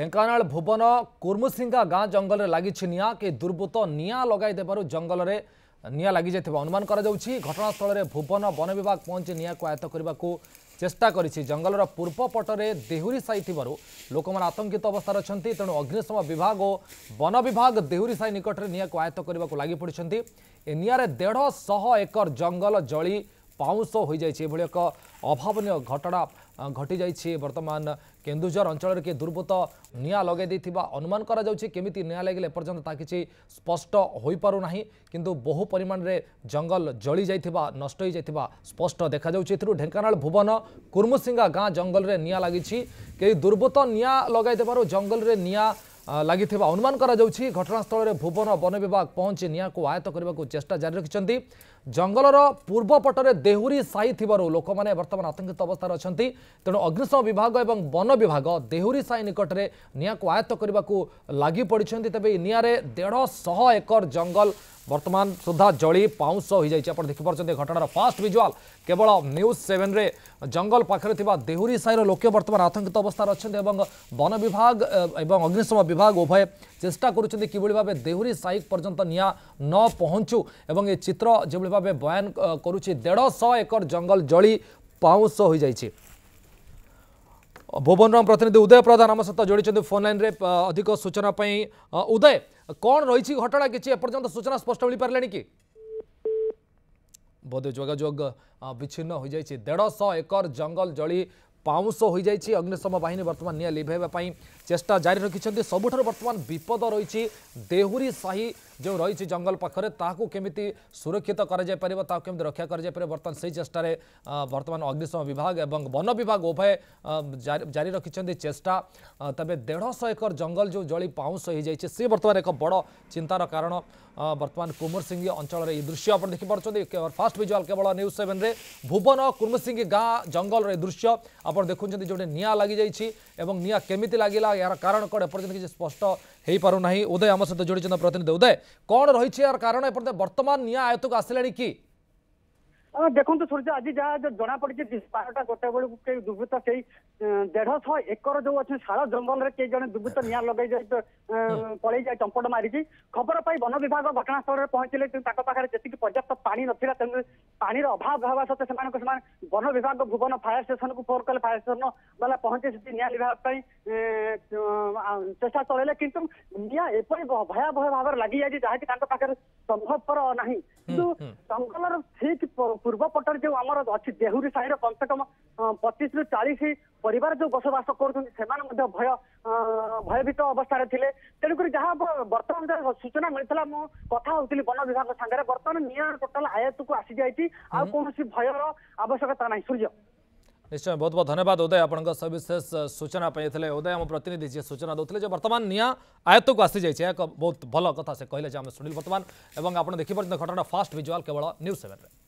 ঢেঙ্কানাল ভুবন কুর্মুসিঙ্গা গাঁ জঙ্গলের লাগিছে নিয়া কে দুর্বৃত্ত নিয়া লগাই দেবার জঙ্গলের নিয়া লাগি যাই অনুমান করা যাচ্ছে ঘটনাস্থলের ভুবন বন বিভাগ পৌঁছে নিয়া আয়ত্ত করা চেষ্টা করেছে জঙ্গলর পূর্ব পটরে দেহুরি সাই থাকার লোক আতঙ্কিত অবস্থার অনেক তেমন অগ্নিশম বিভাগ ও বন বিভাগ দেহুরি সাই নিকটে নিয়া আয়ত্ত করা লাগি পড়ছেন এ নিয়ারে দেড়শহ একর জঙ্গল জলি ପାଉଁଶ ହୋଇଯାଇଛି ଏଭଳି ଏକ ଅଭାବନୀୟ ଘଟଣା ଘଟିଯାଇଛି ବର୍ତ୍ତମାନ କେନ୍ଦୁଝର ଅଞ୍ଚଳରେ କିଏ ଦୁର୍ବୃତ୍ତ ନିଆଁ ଲଗାଇ ଦେଇଥିବା ଅନୁମାନ କରାଯାଉଛି କେମିତି ନିଆଁ ଲାଗିଲେ ଏପର୍ଯ୍ୟନ୍ତ ତାହା କିଛି ସ୍ପଷ୍ଟ ହୋଇପାରୁନାହିଁ କିନ୍ତୁ ବହୁ ପରିମାଣରେ ଜଙ୍ଗଲ ଜଳି ଯାଇଥିବା ନଷ୍ଟ ହୋଇଯାଇଥିବା ସ୍ପଷ୍ଟ ଦେଖାଯାଉଛି ଏଥିରୁ ଢେଙ୍କାନାଳ ଭୁବନ କୁର୍ମୁସିଙ୍ଗା ଗାଁ ଜଙ୍ଗଲରେ ନିଆଁ ଲାଗିଛି କେହି ଦୁର୍ବୃତ୍ତ ନିଆଁ ଲଗାଇଦେବାରୁ ଜଙ୍ଗଲରେ ନିଆଁ ଲାଗିଥିବା ଅନୁମାନ କରାଯାଉଛି ଘଟଣାସ୍ଥଳରେ ଭୁବନ ବନ ବିଭାଗ ପହଞ୍ଚି ନିଆଁକୁ ଆୟତ୍ତ କରିବାକୁ ଚେଷ୍ଟା ଜାରି ରଖିଛନ୍ତି ଜଙ୍ଗଲର ପୂର୍ବ ପଟରେ ଦେହୁରୀ ସାହି ଥିବାରୁ ଲୋକମାନେ ବର୍ତ୍ତମାନ ଆତଙ୍କିତ ଅବସ୍ଥାରେ ଅଛନ୍ତି ତେଣୁ ଅଗ୍ନିଶମ ବିଭାଗ ଏବଂ ବନ ବିଭାଗ ଦେହୁରୀ ସାହି ନିକଟରେ ନିଆଁକୁ ଆୟତ୍ତ କରିବାକୁ ଲାଗି ପଡ଼ିଛନ୍ତି ତେବେ ଏହି ନିଆଁରେ ଦେଢ଼ଶହ ଏକର ଜଙ୍ଗଲ ବର୍ତ୍ତମାନ ସୁଦ୍ଧା ଜଳି ପାଉଁଶ ହୋଇଯାଇଛି ଆପଣ ଦେଖିପାରୁଛନ୍ତି ଘଟଣାର ଫାଷ୍ଟ ଭିଜୁଆଲ୍ କେବଳ ନ୍ୟୁଜ୍ ସେଭେନ୍ରେ ଜଙ୍ଗଲ ପାଖରେ ଥିବା ଦେହୁରୀ ସାହିର ଲୋକେ ବର୍ତ୍ତମାନ ଆତଙ୍କିତ ଅବସ୍ଥାରେ ଅଛନ୍ତି ଏବଂ ବନ ବିଭାଗ ଏବଂ ଅଗ୍ନିଶମ বিভাগ উভয় চেষ্টা করছেন কিভাবে ভাবে দেহুরি সাইক পর্যন্ত নিয়া ন পহঞ্চু এবং এ চিত্র যেভাবে ভাবে বয়ান করুছি দেড়শ একর জঙ্গল জলি পাউশ হয়ে যাইছে ভুবনরাম প্রতিনিধি উদয় প্রধান আমার সহ যোড়ি ফোন লাইন অধিক সূচনা উদয় কণ রয়েছে ঘটনা কিছু এপর্যন্ত সূচনা স্পষ্ট মিপারে কি বোধ যোগাযোগ বিচ্ছিন্ন হয়ে যাই দেড়শ একর জঙ্গল জলি ପାଉଁଶ ହୋଇଯାଇଛି ଅଗ୍ନିଶମ ବାହିନୀ ବର୍ତ୍ତମାନ ନିଆଁ ଲିଭାଇବା ପାଇଁ ଚେଷ୍ଟା ଜାରି ରଖିଛନ୍ତି ସବୁଠାରୁ ବର୍ତ୍ତମାନ ବିପଦ ରହିଛି ଦେହୁରୀ ସାହି जो रही जंगल पाखे केमी सुरक्षित करमी रक्षा कर बर्तमान से चेष्टार बर्तमान अग्निशम विभाग और वन विभाग उभय जारी रखिंट चेष्टा तेज देढ़श एकर जंगल जो जली पाउश हो सी बर्तमान एक बड़ चिंतार कारण बर्तमान कुमरसिंगी अंचल ये दृश्य आप देखिपे फास्ट भिजुआल केवल न्यूज सेवेन में भुवन कुमरसिंगी गाँ जंगल दृश्य आप देखुं जो निआ लगी जा केमी लगला यार कारण कौन एपर्त किसी स्पष्ट हो पारना उदय आम सहित जोड़ी प्रतिनिधि उदय কণ রয়েছে এর কারণ এপর্যন্ত বর্তমান নিয়া আয়ত্তক আসলে কি দেখন্তু সূর্য আজ যা জনা পড়ছে বারোটা গোটে বেলু কে দুর্বৃত্ত সেই দেড়শ একর যে অছে শাল জঙ্গলরে কে জন দুর্বৃত্ত নিয়া লগাই যাই পলাই যায় চম্পট মারিছি খবর পাই বন বিভাগ ঘটনাস্থলে পৌঁছিলে তাক পাখে যেতিকি পর্যাপ্ত পানি নথিলা তেমন পানির অভাব হওয়া সত্ত্বে সেমানক সেমান ବନ ବିଭାଗ ଭୁବନ ଫାୟାର ଷ୍ଟେସନକୁ ଫୋନ୍ କଲେ ଫାୟାର ଷ୍ଟେସନ ବାଲା ପହଞ୍ଚି ସେଠି ନିଆଁ ଲିଭାଇବା ପାଇଁ ଚେଷ୍ଟା ଚଳାଇଲେ କିନ୍ତୁ ନିଆଁ ଏପରି ଭୟାବହ ଭାବରେ ଲାଗିଯାଇଛି ଯାହାକି ତାଙ୍କ ପାଖରେ ସମ୍ଭବପର ନାହିଁ କିନ୍ତୁ ଜଙ୍ଗଲର ଠିକ ପୂର୍ବ ପଟରେ ଯୋଉ ଆମର ଅଛି ଦେହୁରୀ ସାହିର କମସେ କମ ପଚିଶରୁ ଚାଳିଶ ପରିବାର ଯୋଉ ବସବାସ କରୁଛନ୍ତି ସେମାନେ ମଧ୍ୟ ଭୟ ଭୟଭୀତ ଅବସ୍ଥାରେ ଥିଲେ ତେଣୁକରି ଯାହା ବର୍ତ୍ତମାନ ଯାହା ସୂଚନା ମିଳିଥିଲା ମୁଁ କଥା ହଉଥିଲି ବନ ବିଭାଗ ସାଙ୍ଗରେ ବର୍ତ୍ତମାନ ନିଆଁ ଟୋଟାଲ ଆୟତକୁ ଆସିଯାଇଛି ଆଉ କୌଣସି ଭୟର ଆବଶ୍ୟକତା ता ना सूर्य निश्चय बहुत बहुत धन्यवाद उदय आपण सविशेष सूचना उदय आम प्रतिनिधि जी सूचना दूसरे जो बर्तमान निआ आयत को आसी जाए बहुत भल कथ से कहले आम शुणिल बर्तमान और आप देखिपार घटना फास्ट भिजुआल केवल न्यूज सेवेन में